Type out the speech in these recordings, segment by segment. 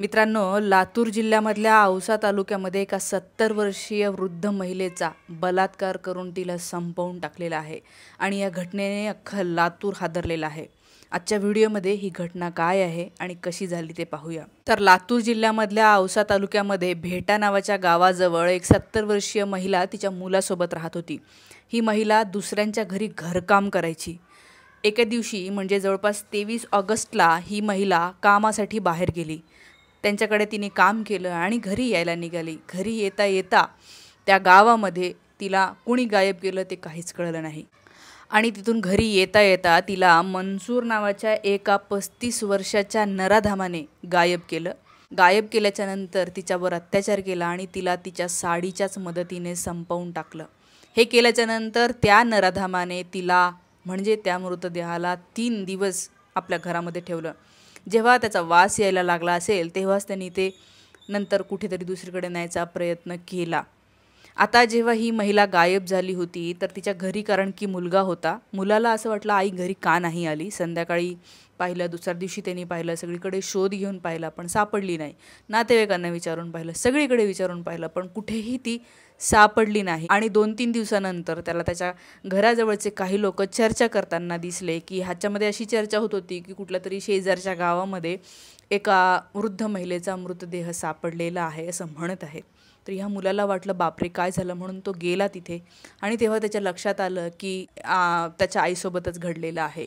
मित्रांनो लातूर जिल्ह्यामधल्या औसा तालुक्यामध्ये एका सत्तर वर्षीय वृद्ध महिलेचा बलात्कार करून तिला संपवून टाकलेला आहे आणि या घटनेने अख्खा लातूर हादरलेला आहे आजच्या व्हिडिओमध्ये ही घटना काय आहे आणि कशी झाली ते पाहूया तर लातूर जिल्ह्यामधल्या औसा तालुक्यामध्ये भेटा नावाच्या गावाजवळ एक सत्तर वर्षीय महिला तिच्या मुलासोबत राहत होती ही महिला दुसऱ्यांच्या घरी घरकाम करायची एके दिवशी म्हणजे जवळपास तेवीस ऑगस्टला ही महिला कामासाठी बाहेर गेली त्यांच्याकडे तिने काम केलं आणि घरी यायला निघाली घरी येता येता त्या गावामध्ये तिला कुणी गायब केलं ते काहीच कळलं नाही आणि तिथून घरी येता येता तिला मनसूर नावाच्या एका पस्तीस वर्षाच्या नराधामाने गायब केलं गायब केल्याच्या नंतर तिच्यावर अत्याचार केला आणि तिला तिच्या साडीच्याच मदतीने संपवून टाकलं हे केल्याच्या नंतर त्या नराधामाने तिला म्हणजे त्या मृतदेहाला तीन दिवस आपल्या घरामध्ये ठेवलं जेव्हा त्याचा वास यायला लागला असेल तेव्हाच त्यांनी ते नंतर कुठेतरी दुसरीकडे न्यायचा प्रयत्न केला आता जेव्हा ही महिला गायब झाली होती तर तिच्या घरी कारण की मुलगा होता मुलाला असं वाटलं आई घरी का नाही आली संध्याकाळी पाहिलं दुसऱ्या दिवशी त्यांनी पाहिलं सगळीकडे शोध घेऊन पाहिला पण सापडली नाही नातेवाईकांना विचारून पाहिलं सगळीकडे विचारून पाहिलं पण कुठेही ती सापडली नाही आणि दोन तीन दिवसानंतर त्याला त्याच्या घराजवळचे काही लोक चर्चा करताना दिसले की ह्याच्यामध्ये अशी चर्चा होत होती की कुठल्या तरी शेजारच्या गावामध्ये एका वृद्ध महिलेचा मृतदेह सापडलेला आहे असं म्हणत आहेत तर ह्या मुलाला वाटलं बापरे काय झालं म्हणून तो गेला तिथे आणि तेव्हा त्याच्या लक्षात आलं की त्याच्या आईसोबतच घडलेलं आहे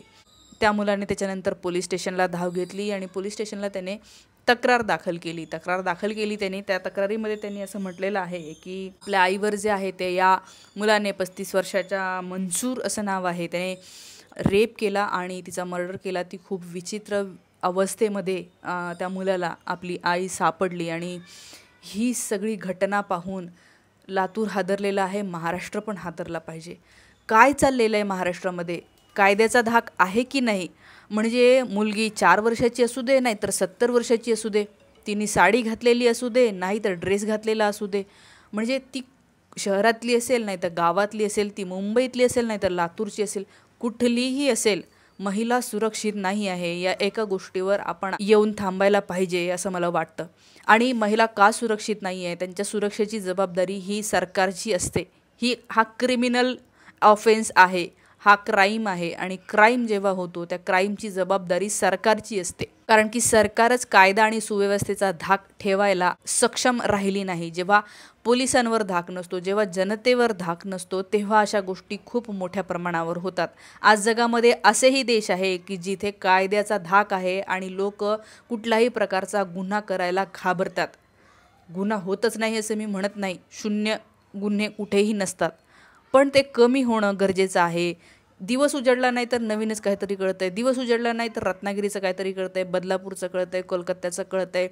त्या मुलाने त्याच्यानंतर पोलीस स्टेशनला धाव घेतली आणि पोलीस स्टेशनला त्याने तक्रार दाखल केली तक्रार दाखल केली त्याने त्या तक्रारीमध्ये त्यांनी असं म्हटलेलं आहे की आपल्या आईवर जे आहे ते या मुलाने पस्तीस वर्षाच्या मंजूर असं नाव आहे त्याने रेप केला आणि तिचा मर्डर केला ती खूप विचित्र अवस्थेमध्ये त्या मुलाला आपली आई सापडली आणि ही सगळी घटना पाहून लातूर हादरलेला आहे महाराष्ट्र पण हादरला पाहिजे काय चाललेलं आहे महाराष्ट्रामध्ये कायद्याचा धाक आहे की नाही म्हणजे मुलगी चार वर्षाची असू दे नाहीतर सत्तर वर्षाची असू दे तिने साडी घातलेली असू दे नाहीतर ड्रेस घातलेला असू दे म्हणजे ती शहरातली असेल नाही तर गावातली असेल ती मुंबईतली असेल नाही तर लातूरची असेल कुठलीही असेल महिला सुरक्षित नाही आहे या एका गोष्टीवर आपण येऊन थांबायला पाहिजे असं मला वाटतं आणि महिला का सुरक्षित नाही आहे त्यांच्या सुरक्षेची जबाबदारी ही सरकारची असते ही हा क्रिमिनल ऑफेन्स आहे हा क्राईम आहे आणि क्राईम जेव्हा होतो त्या क्राईमची जबाबदारी सरकारची असते कारण की सरकारच कायदा आणि सुव्यवस्थेचा धाक ठेवायला सक्षम राहिली नाही जेव्हा पोलिसांवर धाक नसतो जेव्हा जनतेवर धाक नसतो तेव्हा अशा गोष्टी खूप मोठ्या प्रमाणावर होतात आज जगामध्ये असेही देश आहे की जिथे कायद्याचा धाक आहे आणि लोक कुठलाही प्रकारचा गुन्हा करायला घाबरतात गुन्हा होतच नाही असं मी म्हणत नाही शून्य गुन्हे कुठेही नसतात पण ते कमी होणं गरजेचं आहे दिवस उजडला नाही तर नवीनच काहीतरी कळत आहे दिवस उजडला नाही तर रत्नागिरीचं काहीतरी कळत आहे बदलापूरचं कळत आहे कोलकात्याचं कळत आहे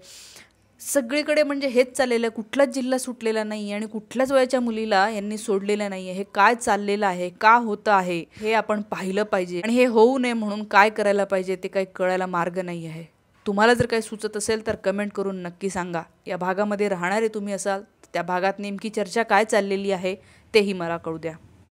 सगळीकडे म्हणजे हेच चाललेलं आहे कुठलाच जिल्हा सुटलेला नाही आणि कुठल्याच वयाच्या मुलीला यांनी सोडलेलं नाही आहे हे काय चाललेलं आहे का होतं आहे हे आपण पाहिलं पाहिजे आणि हे होऊ नये म्हणून काय करायला पाहिजे ते काही कळायला मार्ग नाही आहे तुम्हाला जर काही सुचत असेल तर कमेंट करून नक्की सांगा या भागामध्ये राहणारे तुम्ही असाल त्या भागात नेमकी चर्चा काय चाललेली आहे तेही मला कळू द्या